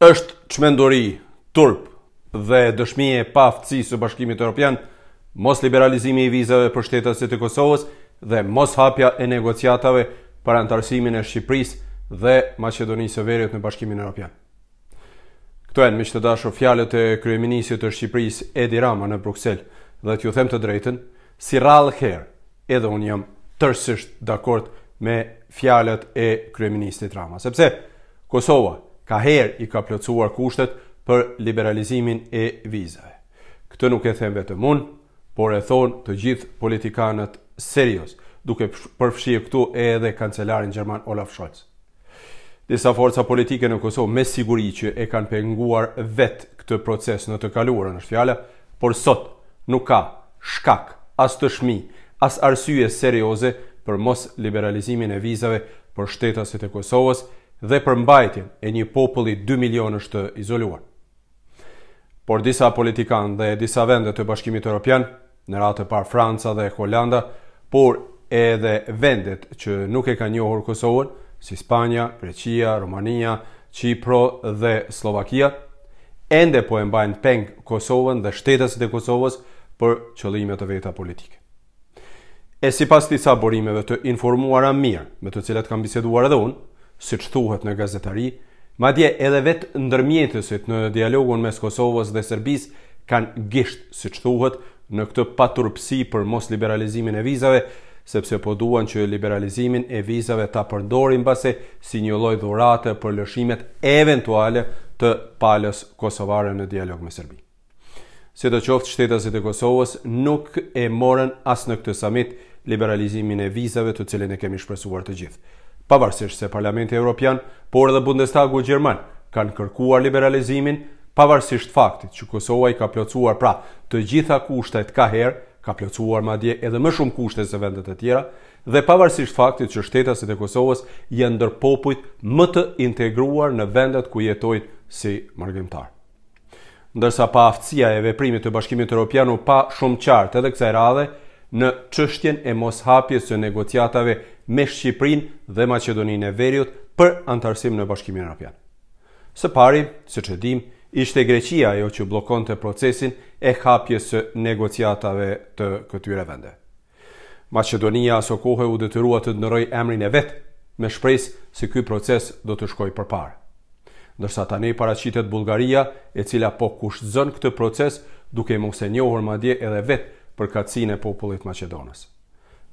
është qmendori, turp dhe dëshmije e aftësi së bashkimit e Europian, mos liberalizimi i vizave për shtetës e të Kosovës dhe mos hapja e negociatave për antarësimin e Shqipëris dhe Macedonisë e Verit në bashkimin e Europian. Këto e në miqë të dasho fjalet e Kryeminisit të Shqipëris Edi Rama në Bruxelles dhe t'ju them të drejten, si rallë herë edhe unë jam tërsisht dakord me fjalët e Kryeministit Rama, sepse Kosova, ka her i ka plëcuar kushtet për liberalizimin e vizave. Këtë nuk e them vetëm unë, por e thonë të gjithë politikanët serios, duke përfshirë këtu edhe kancelarin Gjerman Olaf Scholz. Disa forca politike në Kosovë me siguri që e kanë penguar vetë këtë proces në të kaluarën është fjala, por sot nuk ka shkak, as të shmi, as arsye serioze për mos liberalizimin e vizave për shtetasit e Kosovës, dhe për mbajtjen e një populli 2 milionësh të izoluar. Por disa politikan dhe disa vende të Bashkimit Evropian, në radhë të parë Franca dhe Holanda, por edhe vendet që nuk e kanë njohur Kosovën, si Spanja, Greqia, Rumania, Çipro dhe Slovakia, ende po e mbajnë peng Kosovën dhe shtetës e Kosovës për qëllimet të veta politike. E si pas tisa borimeve të informuara mirë, me të cilat kam biseduar edhe unë, si që thuhet në gazetari, ma dje edhe vetë ndërmjetësit në dialogun mes Kosovës dhe Serbis kanë gisht si që thuhet në këtë paturpsi për mos liberalizimin e vizave, sepse po duan që liberalizimin e vizave ta përndorin base si një loj dhurate për lëshimet eventuale të palës kosovare në dialog me Serbi. Se të qoftë, shtetasit e Kosovës nuk e morën as në këtë samit liberalizimin e vizave të cilin e kemi shpresuar të gjithë pavarësisht se Parlamenti Europian, por edhe Bundestagu Gjerman, kanë kërkuar liberalizimin, pavarësisht faktit që Kosova i ka plotësuar pra të gjitha kushtet ka herë, ka ma madje edhe më shumë kushte se vendet e tjera, dhe pavarësisht faktit që shtetasit e Kosovës janë ndër popujt më të integruar në vendet ku jetojnë si margjimtar. Ndërsa pa aftësia e veprimit të bashkimit Europianu pa shumë qartë edhe kësaj radhe, në qështjen e mos hapjes të negociatave me Shqiprin dhe Macedonin e Veriut për antarësim në bashkimin Europian. Së pari, së që dim, ishte Greqia ajo që blokon të procesin e hapjes së negociatave të këtyre vende. Macedonia aso kohë u detyrua të ndëroj emrin e vetë me shpresë se ky proces do të shkoj për parë. Ndërsa tani paracitet Bulgaria, e cila po kushtzon këtë proces duke mos se njohër madje edhe vetë për katsin e popullit Macedonës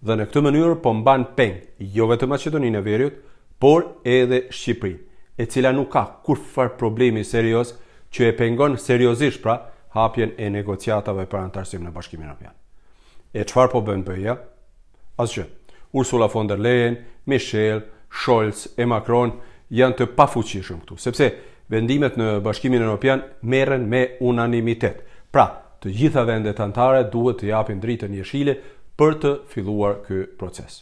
dhe në këtë mënyrë po mban peng jo vetëm Maqedoninë e Veriut, por edhe Shqipërinë, e cila nuk ka kurfar problemi serioz që e pengon seriozisht pra hapjen e negociatave për antarësim në Bashkimin Evropian. E çfarë po bën BE-ja? Asgjë. Ursula von der Leyen, Michel, Scholz e Macron janë të pafuqishëm këtu, sepse vendimet në Bashkimin Evropian merren me unanimitet. Pra, të gjitha vendet anëtare duhet të japin dritën jeshile për të filluar ky proces.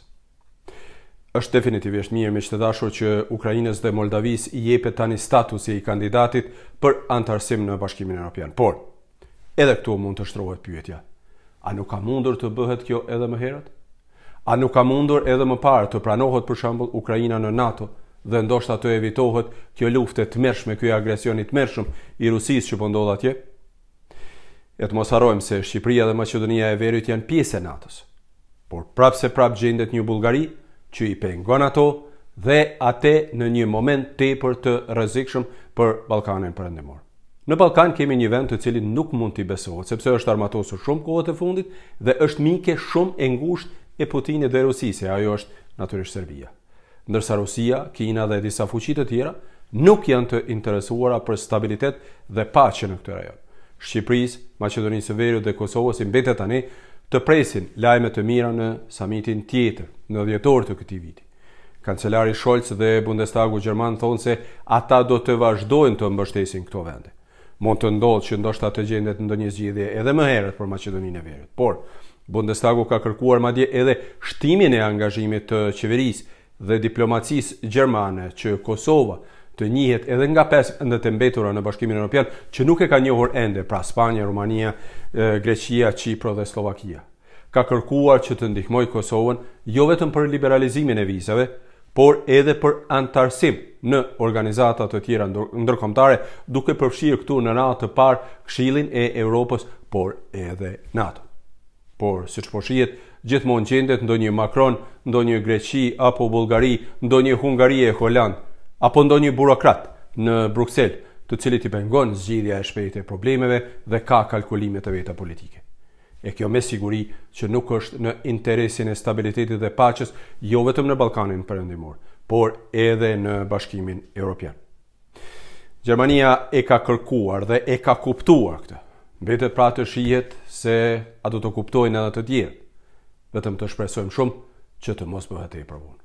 Është definitivisht mirë me të dashur që Ukrainës dhe Moldavis i jepet tani statusi i kandidatit për antarësim në Bashkimin Evropian. Por, edhe këtu mund të shtrohet pyetja. A nuk ka mundur të bëhet kjo edhe më herët? A nuk ka mundur edhe më parë të pranohet për shembull Ukraina në NATO dhe ndoshta të evitohet kjo luftë të mërshme, kjo agresionit mërshëm i Rusis që po atje? e të mos harojmë se Shqipëria dhe Maqedonia e Veriut janë pjesë e NATO-s. Por prapë se prapë gjendet një Bullgari që i pengon ato dhe atë në një moment tepër të rrezikshëm për Ballkanin Perëndimor. Në Ballkan kemi një vend të cilin nuk mund t'i besohet, sepse është armatosur shumë kohët e fundit dhe është mike shumë e ngushtë e Putinit dhe Rusisë, ajo është natyrisht Serbia. Ndërsa Rusia, Kina dhe disa fuqi të tjera nuk janë të interesuara për stabilitet dhe paqe në këtë rajon. Shqipërisë, Maqedonisë së Veriut dhe Kosovës i mbetet tani të presin lajme të mira në samitin tjetër në dhjetor të këtij viti. Kancelari Scholz dhe Bundestagu Gjerman thonë se ata do të vazhdojnë të mbështesin këto vende. Mund të ndodhë që ndoshta të gjendet në një zgjidhje edhe më herët për Macedoninë e Verit. Por, Bundestagu ka kërkuar madje edhe shtimin e angazhimit të qeverisë dhe diplomacisë Gjermane që Kosova të njihet edhe nga pesë ndët të mbetura në bashkimin e Europian, që nuk e ka njohur ende, pra Spanja, Rumania, Greqia, Qipro dhe Slovakia. Ka kërkuar që të ndihmoj Kosovën, jo vetëm për liberalizimin e vizave, por edhe për antarësim në organizatat të tjera ndërkomtare, duke përfshirë këtu në radhë të parë kshilin e Europës, por edhe NATO. Por, si që po shihet gjithmonë gjendet ndonjë Macron, ndonjë Greqi apo Bulgari, ndonjë Hungari e Holandë, apo ndonjë burokrat në Bruksel, të cilët i pengon zgjidhja e shpejtë e problemeve dhe ka kalkulime të veta politike. E kjo me siguri që nuk është në interesin e stabilitetit dhe paqes jo vetëm në Ballkanin Perëndimor, por edhe në Bashkimin Evropian. Gjermania e ka kërkuar dhe e ka kuptuar këtë. Mbetet pra të shihet se a do të kuptojnë edhe të tjerë. Vetëm të shpresojmë shumë që të mos bëhet e provon.